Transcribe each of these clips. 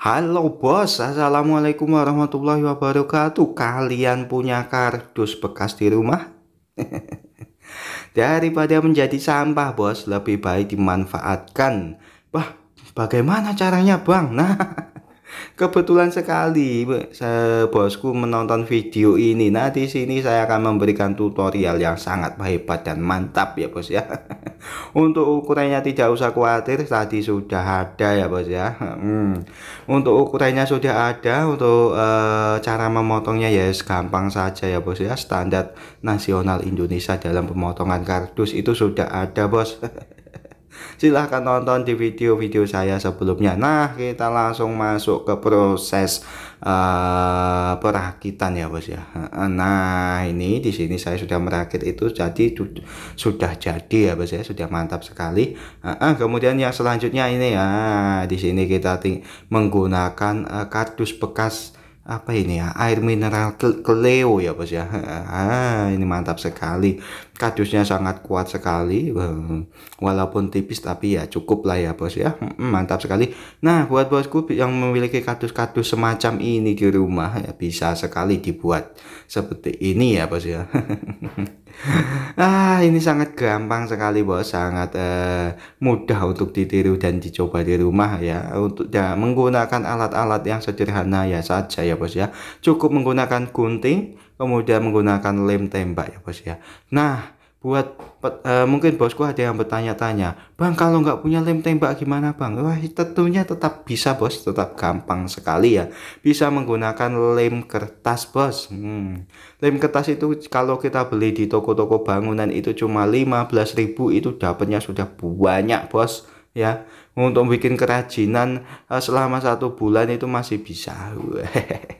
Halo bos, assalamualaikum warahmatullahi wabarakatuh. Kalian punya kardus bekas di rumah? Daripada menjadi sampah bos, lebih baik dimanfaatkan. Wah, bagaimana caranya bang? Nah, Kebetulan sekali bosku menonton video ini. Nah, di sini saya akan memberikan tutorial yang sangat hebat dan mantap ya, Bos ya. Untuk ukurannya tidak usah khawatir, tadi sudah ada ya, Bos ya. Hmm. Untuk ukurannya sudah ada, untuk uh, cara memotongnya ya yes, gampang saja ya, Bos ya. Standar nasional Indonesia dalam pemotongan kardus itu sudah ada, Bos. silahkan tonton di video-video saya sebelumnya nah kita langsung masuk ke proses uh, perakitan ya bos ya nah ini di sini saya sudah merakit itu jadi sudah jadi ya bos ya sudah mantap sekali uh, kemudian yang selanjutnya ini ya di sini kita menggunakan uh, kardus bekas apa ini ya air mineral keleo ya bos ya ah, ini mantap sekali kadusnya sangat kuat sekali walaupun tipis tapi ya cukup lah ya bos ya hmm, mantap sekali nah buat bosku yang memiliki kadus-kadus semacam ini di rumah ya bisa sekali dibuat seperti ini ya bos ya ah ini sangat gampang sekali bos sangat eh, mudah untuk ditiru dan dicoba di rumah ya untuk ya, menggunakan alat-alat yang sederhana ya saja ya bos ya cukup menggunakan gunting kemudian menggunakan lem tembak ya bos ya nah buat uh, mungkin bosku ada yang bertanya-tanya bang kalau nggak punya lem tembak gimana bang wah tentunya tetap bisa bos tetap gampang sekali ya bisa menggunakan lem kertas bos hmm. lem kertas itu kalau kita beli di toko-toko bangunan itu cuma ribu itu dapatnya sudah banyak bos ya untuk bikin kerajinan eh, selama satu bulan itu masih bisa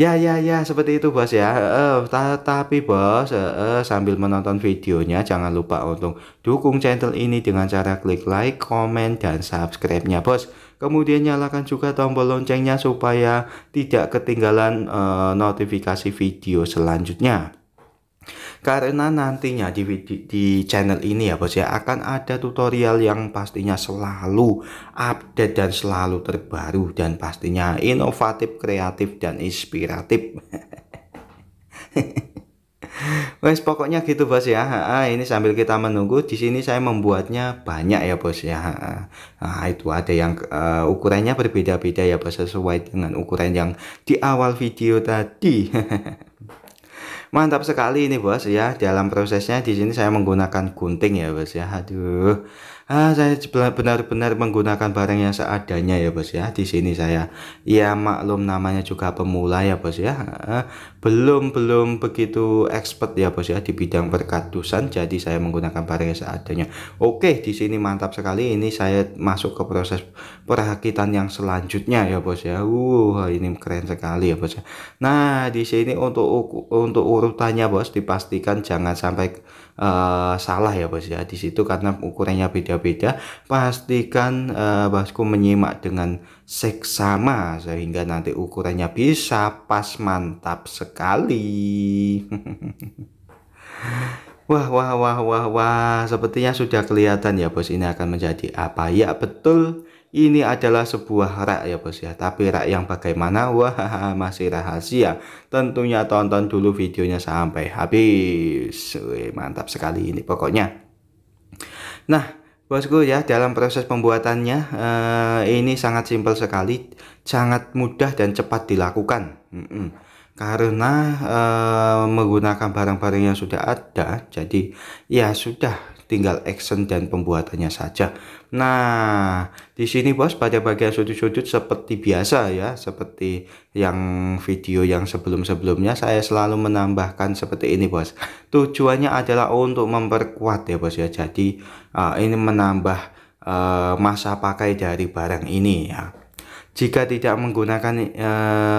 Ya ya ya seperti itu bos ya. Uh, tapi bos uh, uh, sambil menonton videonya jangan lupa untuk dukung channel ini dengan cara klik like, comment, dan subscribe-nya bos. Kemudian nyalakan juga tombol loncengnya supaya tidak ketinggalan uh, notifikasi video selanjutnya karena nantinya di, di, di channel ini ya bos ya akan ada tutorial yang pastinya selalu update dan selalu terbaru dan pastinya inovatif kreatif dan inspiratif Wes pokoknya gitu bos ya. ini sambil kita menunggu di sini saya membuatnya banyak ya bos ya. Nah, itu ada yang uh, ukurannya berbeda-beda ya bos sesuai dengan ukuran yang di awal video tadi. Mantap sekali ini bos ya. Dalam prosesnya di sini saya menggunakan gunting ya bos ya. Aduh ah, saya benar-benar menggunakan barang yang seadanya ya bos ya di sini saya ya maklum namanya juga pemula ya bos ya belum belum begitu expert ya bos ya di bidang perkadusan jadi saya menggunakan barang yang seadanya oke di sini mantap sekali ini saya masuk ke proses perakitan yang selanjutnya ya bos ya uh ini keren sekali ya bos ya nah di sini untuk untuk urutannya bos dipastikan jangan sampai uh, salah ya bos ya di situ karena ukurannya beda berbeda, pastikan uh, bosku menyimak dengan seksama sehingga nanti ukurannya bisa pas mantap sekali. Wah, wah, wah, wah, wah, sepertinya sudah kelihatan ya bos ini akan menjadi apa. Ya betul, ini adalah sebuah rak ya bos ya. Tapi rak yang bagaimana? Wah, masih rahasia. Tentunya tonton dulu videonya sampai habis. Wih, mantap sekali ini pokoknya. Nah, Bosku ya dalam proses pembuatannya eh, ini sangat simpel sekali, sangat mudah dan cepat dilakukan. Mm -mm. Karena eh, menggunakan barang-barang yang sudah ada, jadi ya sudah tinggal action dan pembuatannya saja. Nah, di sini bos pada bagian sudut-sudut seperti biasa ya, seperti yang video yang sebelum-sebelumnya saya selalu menambahkan seperti ini bos. Tujuannya adalah untuk memperkuat ya bos ya. Jadi uh, ini menambah uh, masa pakai dari barang ini ya. Jika tidak menggunakan e,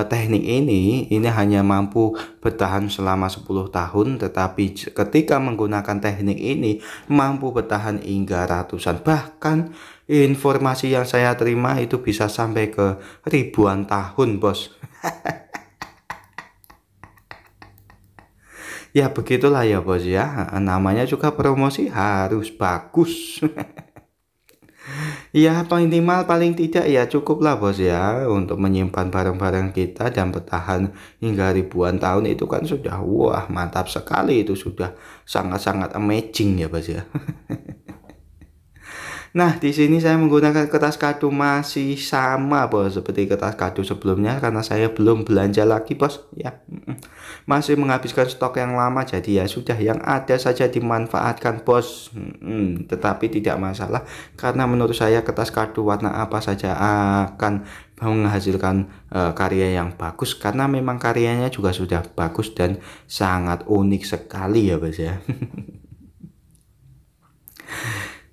teknik ini, ini hanya mampu bertahan selama 10 tahun, tetapi ketika menggunakan teknik ini mampu bertahan hingga ratusan bahkan informasi yang saya terima itu bisa sampai ke ribuan tahun, Bos. ya begitulah ya, Bos ya. Namanya juga promosi harus bagus. Ya minimal paling tidak ya cukuplah bos ya untuk menyimpan barang-barang kita dan bertahan hingga ribuan tahun itu kan sudah wah mantap sekali itu sudah sangat-sangat amazing ya bos ya. Nah, di sini saya menggunakan kertas kado masih sama, Bos, seperti kertas kado sebelumnya karena saya belum belanja lagi, Bos, ya. Masih menghabiskan stok yang lama jadi ya sudah yang ada saja dimanfaatkan, Bos. Hmm, tetapi tidak masalah karena menurut saya kertas kado warna apa saja akan menghasilkan uh, karya yang bagus karena memang karyanya juga sudah bagus dan sangat unik sekali ya, Bos ya.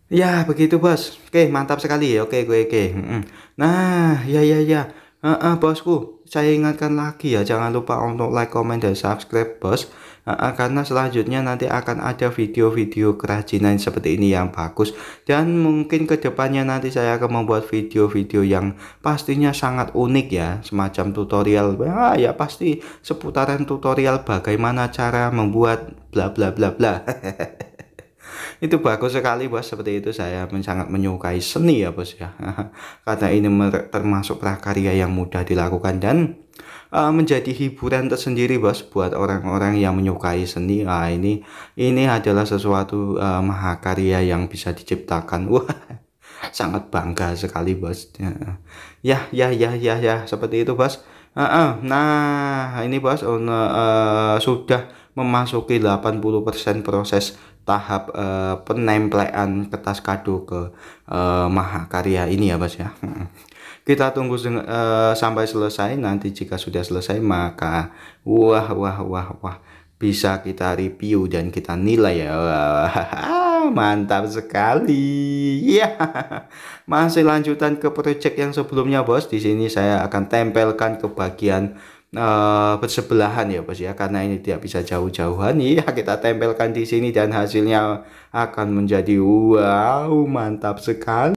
Ya, begitu bos. Oke, mantap sekali. Oke, oke, oke. Nah, ya, ya, ya. Uh, uh, bosku, saya ingatkan lagi ya, jangan lupa untuk like, comment, dan subscribe, bos. Uh, uh, karena selanjutnya nanti akan ada video-video kerajinan seperti ini yang bagus. Dan mungkin kedepannya nanti saya akan membuat video-video yang pastinya sangat unik ya. Semacam tutorial, ah, ya pasti seputaran tutorial bagaimana cara membuat bla bla bla bla. itu bagus sekali bos seperti itu saya sangat menyukai seni ya bos ya karena ini termasuk prakarya yang mudah dilakukan dan uh, menjadi hiburan tersendiri bos buat orang-orang yang menyukai seni nah, ini ini adalah sesuatu uh, mahakarya yang bisa diciptakan wah sangat bangga sekali bos ya ya ya ya ya seperti itu bos uh, uh. nah ini bos uh, uh, sudah memasuki 80% proses tahap uh, penempelan kertas kado ke uh, mahakarya ini ya bos ya. Kita tunggu uh, sampai selesai nanti jika sudah selesai maka wah wah wah wah bisa kita review dan kita nilai ya. Wah, mantap sekali. Ya. Yeah. Masih lanjutan ke project yang sebelumnya, Bos. Di sini saya akan tempelkan ke bagian uh, bersebelahan ya bos ya karena ini tidak bisa jauh-jauhan ya kita tempelkan di sini dan hasilnya akan menjadi wow mantap sekali